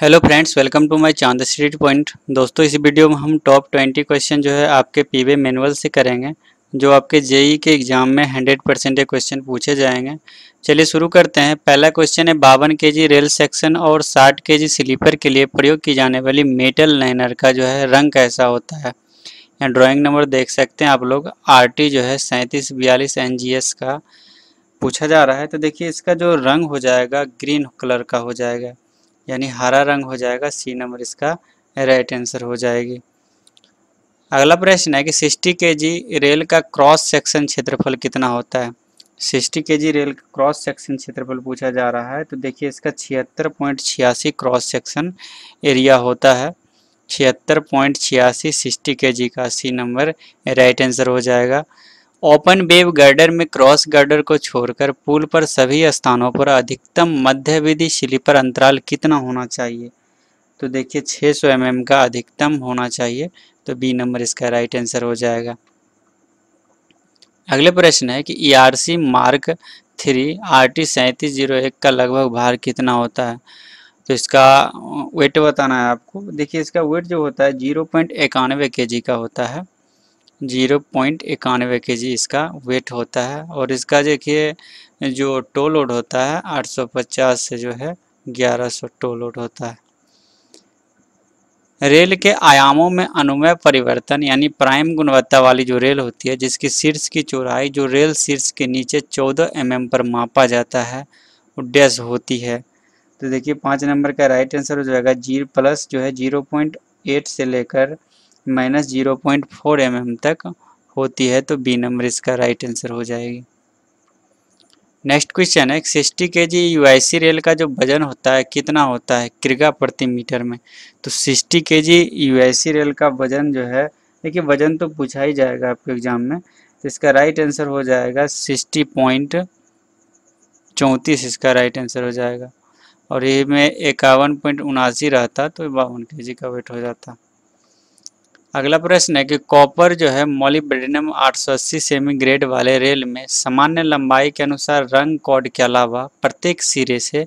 hello friends welcome to my Chand street point दोस्तों इस video में हम टॉप ट्वेंटी क्वेश्चन जो है आपके पीबे मैनुअल से करेंगे जो आपके जेई e के एग्ज़ाम में हंड्रेड परसेंट क्वेश्चन पूछे जाएंगे चलिए शुरू करते हैं पहला क्वेश्चन है बावन के जी रेल सेक्शन और साठ के जी स्लीपर के लिए प्रयोग की जाने वाली मेटल लाइनर का जो है रंग कैसा होता है यहाँ ड्रॉइंग नंबर देख सकते हैं आप लोग आर जो है सैंतीस बयालीस एन का पूछा जा रहा है तो देखिए इसका जो रंग हो जाएगा ग्रीन कलर का हो जाएगा यानी हरा रंग हो जाएगा सी नंबर इसका राइट आंसर हो जाएगी अगला प्रश्न है कि सिक्सटी के जी रेल का क्रॉस सेक्शन क्षेत्रफल कितना होता है सिक्सटी के जी रेल का क्रॉस सेक्शन क्षेत्रफल पूछा जा रहा है तो देखिए इसका छिहत्तर पॉइंट छियासी क्रॉस सेक्शन एरिया होता है छिहत्तर पॉइंट छियासी सिक्सटी के जी का सी नंबर राइट आंसर हो जाएगा ओपन वेव गर्डर में क्रॉस गर्डर को छोड़कर पुल पर सभी स्थानों पर अधिकतम मध्य विधि स्लीपर अंतराल कितना होना चाहिए तो देखिए 600 सौ mm का अधिकतम होना चाहिए तो बी नंबर इसका राइट आंसर हो जाएगा अगले प्रश्न है कि E e mark three R T सैंतीस जीरो एक का लगभग भार कितना होता है तो इसका वेट बताना है आपको देखिए इसका वेट जो होता है जीरो पॉइंट इक्यानवे के जी का होता है जीरो पॉइंट इक्यानवे के जी इसका वेट होता है और इसका देखिए जो टो लोड होता है 850 से जो है 1100 टो लोड होता है रेल के आयामों में अनुमय परिवर्तन यानी प्राइम गुणवत्ता वाली जो रेल होती है जिसकी शीर्ष की चौड़ाई जो रेल शीर्ष के नीचे 14 एम mm पर मापा जाता है वो डैश होती है तो देखिए पाँच नंबर का राइट आंसर हो जाएगा जीरो प्लस जो है जीरो पॉइंट एट से लेकर minus zero point four M M तक होती है तो बी नंबर इसका राइट आंसर हो जाएगी नेक्स्ट क्वेश्चन है sixty K ji you rail का जो वजन होता है कितना होता है क्रिगा प्रति मीटर में तो sixty K ji you rail का वजन जो है देखिए वजन तो पूछा ही जाएगा आपके एग्जाम में तो इसका राइट आंसर हो जाएगा सिक्सटी पॉइंट चौंतीस इसका राइट आंसर हो जाएगा और ये में इक्यावन पॉइंट उनासी रहता तो बावन के जी का वेट हो जाता अगला प्रश्न है कि कॉपर जो है मोलिब्डेनम 880 सेमी ग्रेड वाले रेल में सामान्य लंबाई के अनुसार रंग कोड के अलावा प्रत्येक सिरे से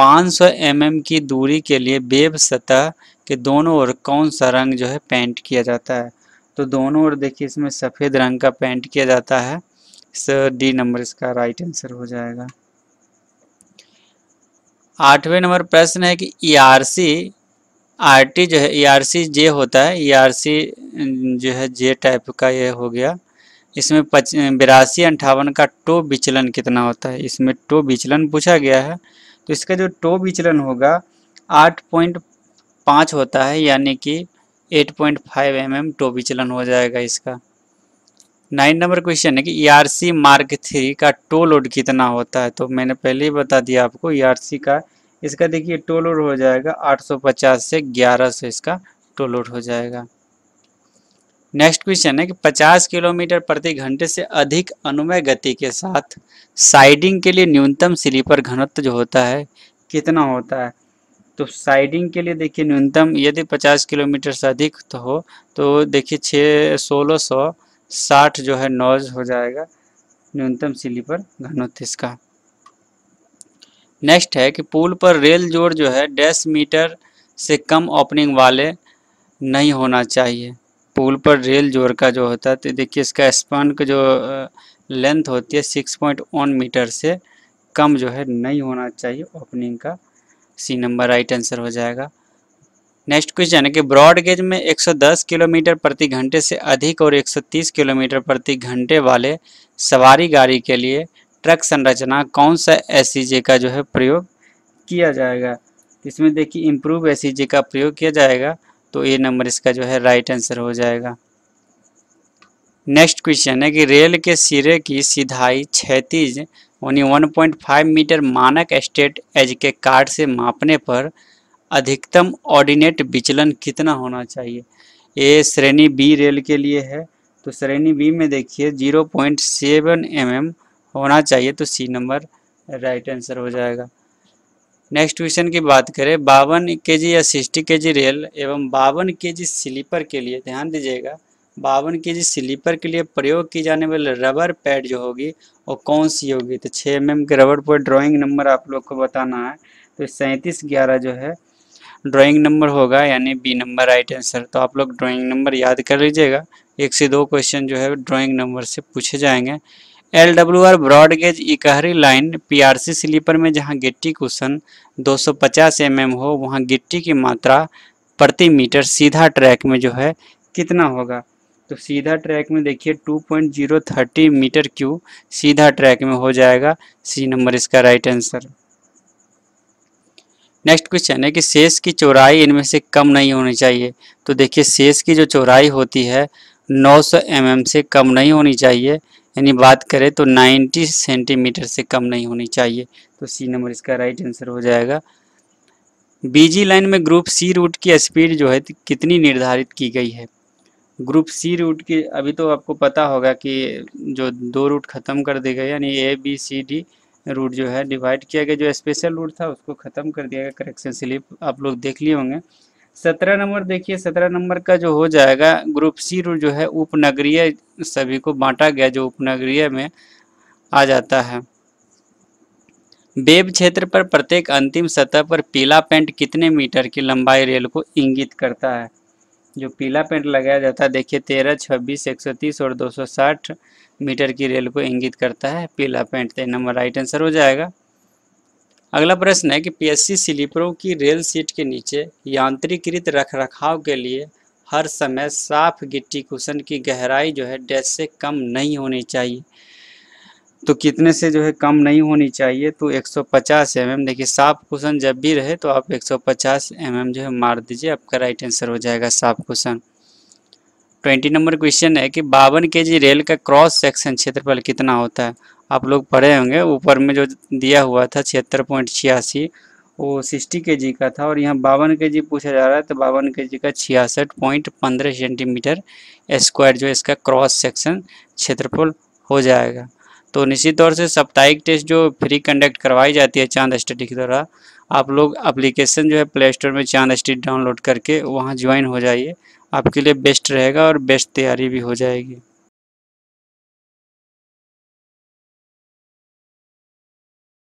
500 सौ mm की दूरी के लिए बेब सतह के दोनों ओर कौन सा रंग जो है पेंट किया जाता है तो दोनों ओर देखिए इसमें सफ़ेद रंग का पेंट किया जाता है सर डी नंबर इसका राइट आंसर हो जाएगा आठवें नंबर प्रश्न है कि ईआरसी e आर टी जो है ई आर सी जे होता है ई आर सी जो है जे टाइप का ये हो गया इसमें पच बिरासी अंठावन का टो विचलन कितना होता है इसमें टो विचलन पूछा गया है तो इसका जो टो विचलन होगा आठ पॉइंट पाँच होता है यानी कि eight point five M M toe विचलन हो जाएगा इसका नाइन नंबर क्वेश्चन है कि E R C mark three का टो लोड कितना होता है तो मैंने पहले ही बता दिया आपको ई आर सी का इसका देखिए टोल लोड हो जाएगा 850 से 1100 इसका टोल लोड हो जाएगा नेक्स्ट क्वेश्चन है कि 50 किलोमीटर प्रति घंटे से अधिक अनुमय गति के साथ साइडिंग के लिए न्यूनतम स्लीपर घनत्व जो होता है कितना होता है तो साइडिंग के लिए देखिए न्यूनतम यदि 50 किलोमीटर से अधिक तो हो तो देखिए छः सोलह सौ साठ जो है नॉज हो जाएगा न्यूनतम स्लीपर घनत्व इसका नेक्स्ट है कि पुल पर रेल जोड़ जो है डैश मीटर से कम ओपनिंग वाले नहीं होना चाहिए पुल पर रेल जोड़ का जो होता है तो देखिए इसका स्पन का जो लेंथ होती है सिक्स पॉइंट वन मीटर से कम जो है नहीं होना चाहिए ओपनिंग का सी नंबर राइट आंसर हो जाएगा नेक्स्ट क्वेश्चन है कि ब्रॉड गेज में 110 किलोमीटर प्रति घंटे से अधिक और 130 किलोमीटर प्रति घंटे वाले सवारी गाड़ी के लिए ट्रक संरचना कौन सा एस e का जो है प्रयोग किया जाएगा इसमें देखिए इम्प्रूव एस e का प्रयोग किया जाएगा तो ये नंबर इसका जो है राइट आंसर हो जाएगा नेक्स्ट क्वेश्चन है कि रेल के सिरे की सीधाई क्षैतिज यानी 1.5 मीटर मानक स्टेट एज के कार्ड से मापने पर अधिकतम ऑर्डिनेट विचलन कितना होना चाहिए ये श्रेणी बी रेल के लिए है तो श्रेणी बी में देखिए 0.7 पॉइंट mm होना चाहिए तो सी नंबर राइट आंसर हो जाएगा नेक्स्ट क्वेश्चन की बात करें बावन के जी या सिक्सटी के जी रेल एवं बावन के जी स्लीपर के लिए ध्यान दीजिएगा बावन के जी स्लीपर के लिए प्रयोग की जाने वाली रबर पैड जो होगी वो कौन सी होगी तो छः एम एम के रबर पर ड्राइंग नंबर आप लोग को बताना है तो सैंतीस ग्यारह जो है ड्राइंग नंबर होगा यानी बी नंबर राइट आंसर तो आप लोग ड्राइंग नंबर याद कर लीजिएगा एक से दो क्वेश्चन जो है ड्राइंग नंबर से पूछे जाएंगे L W R broad gauge इकहरी लाइन पीआरसी स्लीपर में जहां गिट्टी कुशन 250 एम हो वहां गिट्टी की मात्रा प्रति मीटर सीधा ट्रैक में जो है कितना होगा तो सीधा ट्रैक में देखिए 2.030 मीटर क्यू सीधा ट्रैक में हो जाएगा सी नंबर इसका राइट आंसर नेक्स्ट क्वेश्चन है कि शेष की चौराई इनमें से कम नहीं होनी चाहिए तो देखिए शेष की जो चौराई होती है 900 सौ mm से कम नहीं होनी चाहिए यानी बात करें तो 90 सेंटीमीटर से कम नहीं होनी चाहिए तो सी नंबर इसका राइट आंसर हो जाएगा बीजी लाइन में ग्रुप सी रूट की स्पीड जो है तो कितनी निर्धारित की गई है ग्रुप सी रूट की अभी तो आपको पता होगा कि जो दो रूट ख़त्म कर दिए गए यानी A B C D route जो है डिवाइड किया गया जो स्पेशल रूट था उसको ख़त्म कर दिया गया करेक्शन स्लिप आप लोग देख लिए होंगे सत्रह नंबर देखिए सत्रह नंबर का जो हो जाएगा ग्रुप सी जो है उपनगरीय सभी को बांटा गया जो उपनगरीय में आ जाता है बेब क्षेत्र पर प्रत्येक अंतिम सतह पर पीला पेंट कितने मीटर की लंबाई रेल को इंगित करता है जो पीला पेंट लगाया जाता है देखिए तेरह छब्बीस एक सौ तीस और दो सौ साठ मीटर की रेल को इंगित करता है पीला पेंट तो नंबर राइट आंसर हो जाएगा अगला प्रश्न है कि पीएससी स्लीपरों की रेल सीट के नीचे यांत्रिकृत रखरखाव के लिए हर समय साफ गिट्टी कुशन की गहराई जो है डैश से कम नहीं होनी चाहिए तो कितने से जो है कम नहीं होनी चाहिए तो 150 सौ mm देखिए साफ कुशन जब भी रहे तो आप 150 mm जो है मार दीजिए आपका राइट आंसर हो जाएगा साफ कुशन ट्वेंटी नंबर क्वेश्चन है कि बावन के जी रेल का क्रॉस सेक्शन क्षेत्रफल कितना होता है आप लोग पढ़े होंगे ऊपर में जो दिया हुआ था छिहत्तर पॉइंट छियासी वो सिक्सटी के जी का था और यहाँ बावन के जी पूछा जा रहा है तो बावन के जी का छियासठ पॉइंट पंद्रह सेंटीमीटर स्क्वायर जो इसका क्रॉस सेक्शन क्षेत्रफल हो जाएगा तो निश्चित तौर से साप्ताहिक टेस्ट जो फ्री कंडक्ट करवाई जाती है चांद स्टडी के द्वारा आप लोग अप्लीकेशन जो है प्ले स्टोर में चांद स्टडी डाउनलोड करके वहाँ ज्वाइन हो जाइए आपके लिए बेस्ट रहेगा और बेस्ट तैयारी भी हो जाएगी